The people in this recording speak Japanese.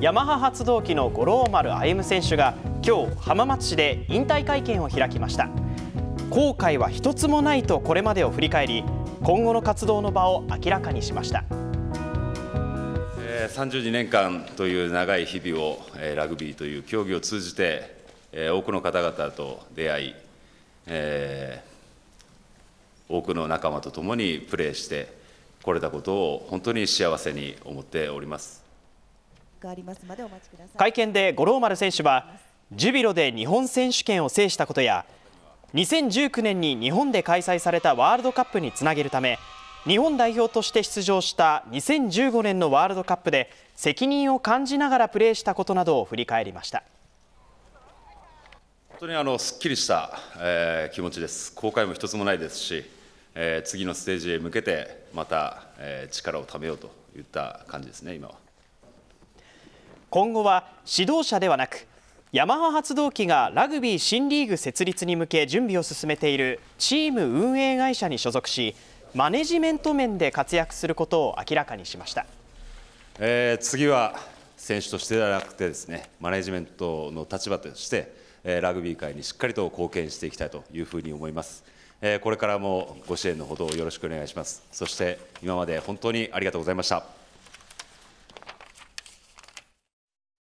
ヤマハ発動機の五郎丸歩選手が今日浜松市で引退会見を開きました後悔は一つもないとこれまでを振り返り今後の活動の場を明らかにしました32年間という長い日々をラグビーという競技を通じて多くの方々と出会い、えー、多くの仲間と共にプレーしてこれたことを本当に幸せに思っております。会見で五郎丸選手は、ジュビロで日本選手権を制したことや、2019年に日本で開催されたワールドカップにつなげるため、日本代表として出場した2015年のワールドカップで責任を感じながらプレーしたことなどを振り返りました。本当にあのすっきりした、えー、気持ちです、後悔も一つもないですし、えー、次のステージへ向けて、また、えー、力をためようといった感じですね、今は。今後は指導者ではなくヤマハ発動機がラグビー新リーグ設立に向け準備を進めているチーム運営会社に所属しマネジメント面で活躍することを明らかにしました、えー、次は選手としてではなくてですねマネジメントの立場として、えラグビー界にしっかりと貢献していきたいというふうに思います、えこれからもご支援のほどよろしくお願いしますそして今まで本当にありがとうございました